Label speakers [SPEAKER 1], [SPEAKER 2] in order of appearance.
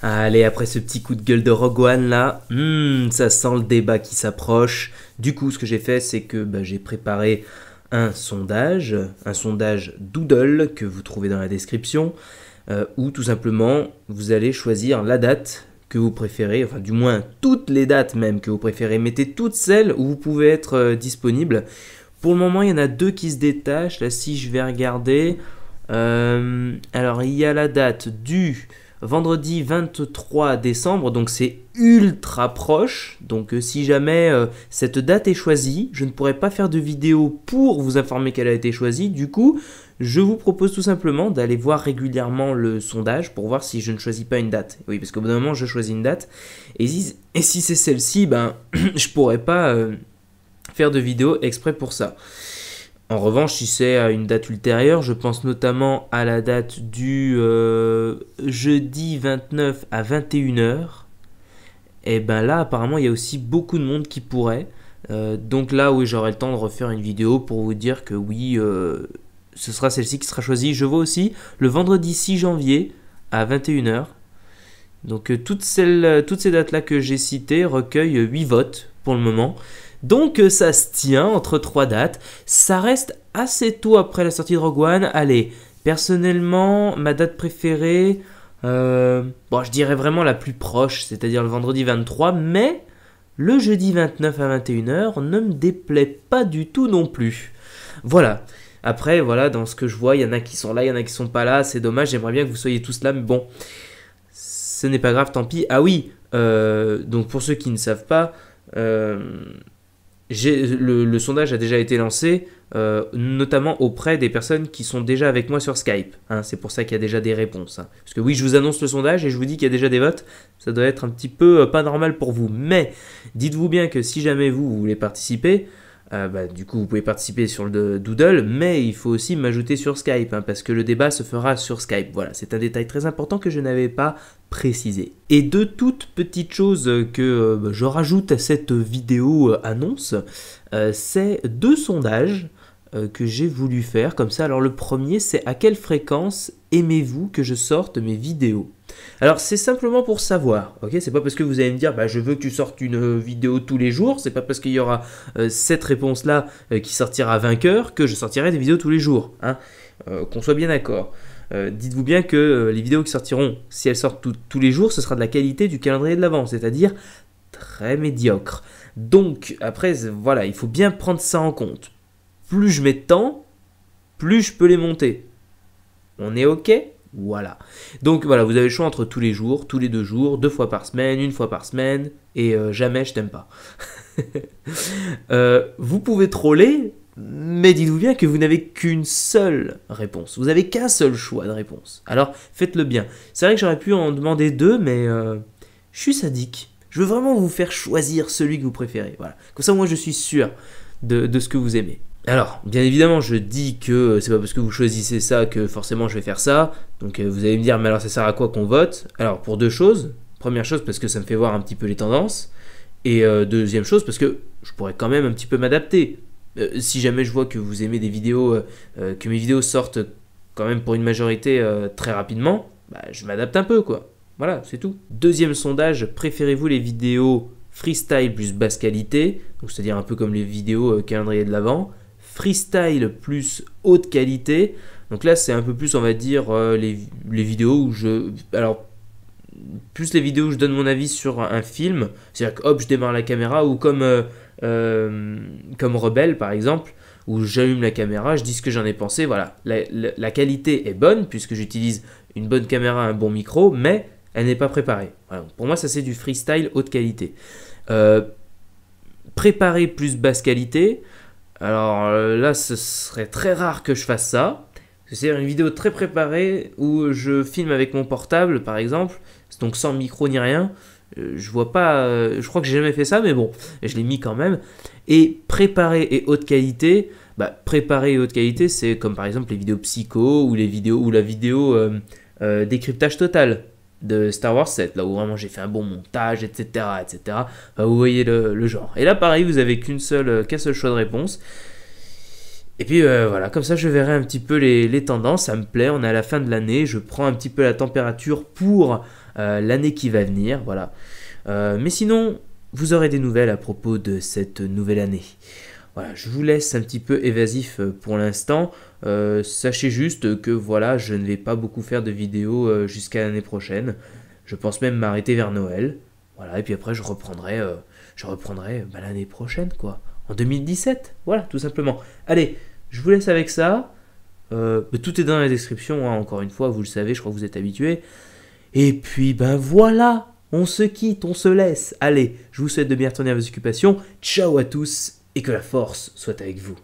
[SPEAKER 1] Allez, après ce petit coup de gueule de Rogue là, hmm, ça sent le débat qui s'approche. Du coup, ce que j'ai fait, c'est que bah, j'ai préparé un sondage, un sondage Doodle que vous trouvez dans la description, euh, où tout simplement vous allez choisir la date que vous préférez, enfin du moins toutes les dates même que vous préférez, mettez toutes celles où vous pouvez être euh, disponible. Pour le moment, il y en a deux qui se détachent. Là, si je vais regarder, euh, alors il y a la date du vendredi 23 décembre, donc c'est ultra proche. Donc euh, si jamais euh, cette date est choisie, je ne pourrai pas faire de vidéo pour vous informer qu'elle a été choisie. Du coup, je vous propose tout simplement d'aller voir régulièrement le sondage pour voir si je ne choisis pas une date. Oui, parce qu'au bout d'un moment, je choisis une date. Et si, c'est celle-ci, ben, je pourrais pas euh, faire de vidéo exprès pour ça. En revanche, si c'est à une date ultérieure, je pense notamment à la date du euh, jeudi 29 à 21h, eh et ben là apparemment il y a aussi beaucoup de monde qui pourrait. Euh, donc là oui j'aurai le temps de refaire une vidéo pour vous dire que oui euh, ce sera celle-ci qui sera choisie. Je vois aussi le vendredi 6 janvier à 21h. Donc toutes, celles, toutes ces dates là que j'ai citées recueillent 8 votes pour le moment. Donc euh, ça se tient entre trois dates. Ça reste assez tôt après la sortie de Rogue One. Allez, personnellement, ma date préférée, euh, bon, je dirais vraiment la plus proche, c'est-à-dire le vendredi 23, mais le jeudi 29 à 21h ne me déplaît pas du tout non plus. Voilà. Après, voilà, dans ce que je vois, il y en a qui sont là, il y en a qui sont pas là, c'est dommage, j'aimerais bien que vous soyez tous là, mais bon, ce n'est pas grave, tant pis. Ah oui, euh, donc pour ceux qui ne savent pas, euh, le, sondage a déjà été lancé, euh, notamment auprès des personnes qui sont déjà avec moi sur Skype. Hein. c'est pour ça qu'il y a déjà des réponses. Hein. Parce que oui, je vous annonce le sondage et je vous dis qu'il y a déjà des votes. Ça doit être un petit peu euh, pas normal pour vous. Mais dites-vous bien que si jamais vous voulez participer, euh, bah, du coup, vous pouvez participer sur le Doodle, mais il faut aussi m'ajouter sur Skype, hein, parce que le débat se fera sur Skype. Voilà, c'est un détail très important que je n'avais pas précisé. Et de toutes petites choses que euh, bah, je rajoute à cette vidéo euh, annonce, c'est deux sondages euh, que j'ai voulu faire comme ça. Alors le premier, c'est à quelle fréquence aimez-vous que je sorte mes vidéos alors c'est simplement pour savoir, ok C'est pas parce que vous allez me dire, bah, je veux que tu sortes une euh, vidéo tous les jours, c'est pas parce qu'il y aura euh, cette réponse-là qui sortira vainqueur que je sortirai des vidéos tous les jours, hein Qu'on soit bien d'accord. Dites-vous bien que les vidéos qui sortiront, si elles sortent tous les jours, ce sera de la qualité du calendrier de l'avance, c'est-à-dire très médiocre. Donc après, voilà, il faut bien prendre ça en compte plus je mets de temps, plus je peux les monter. On est OK Voilà. Donc voilà, vous avez le choix entre tous les jours, tous les deux jours, deux fois par semaine, une fois par semaine, et euh, jamais je t'aime pas. Euh, vous pouvez troller, mais dites-vous bien que vous n'avez qu'une seule réponse. Vous n'avez qu'un seul choix de réponse. Alors faites-le bien. C'est vrai que j'aurais pu en demander deux, mais euh, je suis sadique. Je veux vraiment vous faire choisir celui que vous préférez. Voilà. Comme ça, moi, je suis sûr de ce que vous aimez. Alors, bien évidemment, je dis que c'est pas parce que vous choisissez ça que forcément je vais faire ça. Donc euh, vous allez me dire, mais alors ça sert à quoi qu'on vote Alors, pour deux choses. Première chose, parce que ça me fait voir un petit peu les tendances. Et euh, deuxième chose, parce que je pourrais quand même un petit peu m'adapter. Euh, si jamais je vois que vous aimez des vidéos, que mes vidéos sortent quand même pour une majorité très rapidement, bah, je m'adapte un peu, quoi. Voilà, c'est tout. Deuxième sondage, préférez-vous les vidéos freestyle plus basse qualité, c'est-à-dire un peu comme les vidéos calendrier de l'avant, freestyle plus haute qualité. Donc là, c'est un peu plus, on va dire, euh, les, vidéos où je. Alors, plus les vidéos où je donne mon avis sur un film, c'est-à-dire que hop, je démarre la caméra, ou comme, euh, euh, comme Rebelle par exemple, où j'allume la caméra, je dis ce que j'en ai pensé. Voilà, la, qualité est bonne puisque j'utilise une bonne caméra, un bon micro, mais elle n'est pas préparée. Pour moi, ça c'est du freestyle haute qualité. préparé plus basse qualité, alors euh, là, ce serait très rare que je fasse ça. C'est une vidéo très préparée où je filme avec mon portable, par exemple, donc sans micro ni rien. Euh, je vois pas, euh, je crois que j'ai jamais fait ça, mais bon, je l'ai mis quand même. Et préparé et haute qualité, bah, préparé et haute qualité, c'est comme par exemple les vidéos psycho ou les vidéos ou la vidéo décryptage total de Star Wars 7, là où vraiment j'ai fait un bon montage, etc. etc. vous voyez le, genre. Et là, pareil, vous avez qu'une seule, euh, qu'un seul choix de réponse. Et puis euh, voilà, comme ça je verrai un petit peu les, tendances, ça me plaît, on est à la fin de l'année, je prends un petit peu la température pour euh, l'année qui va venir, voilà. mais sinon, vous aurez des nouvelles à propos de cette nouvelle année. Voilà, je vous laisse un petit peu évasif euh, pour l'instant. Euh, sachez juste que voilà, je ne vais pas beaucoup faire de vidéos euh, jusqu'à l'année prochaine. Je pense même m'arrêter vers Noël. Voilà, et puis après je reprendrai, je reprendrai bah, l'année prochaine quoi. En 2017, voilà, tout simplement. Allez, je vous laisse avec ça. Bah, tout est dans la description, hein, encore une fois, vous le savez, je crois que vous êtes habitué Et puis ben voilà, on se quitte, on se laisse. Allez, je vous souhaite de bien retourner à vos occupations. Ciao à tous et que la force soit avec vous.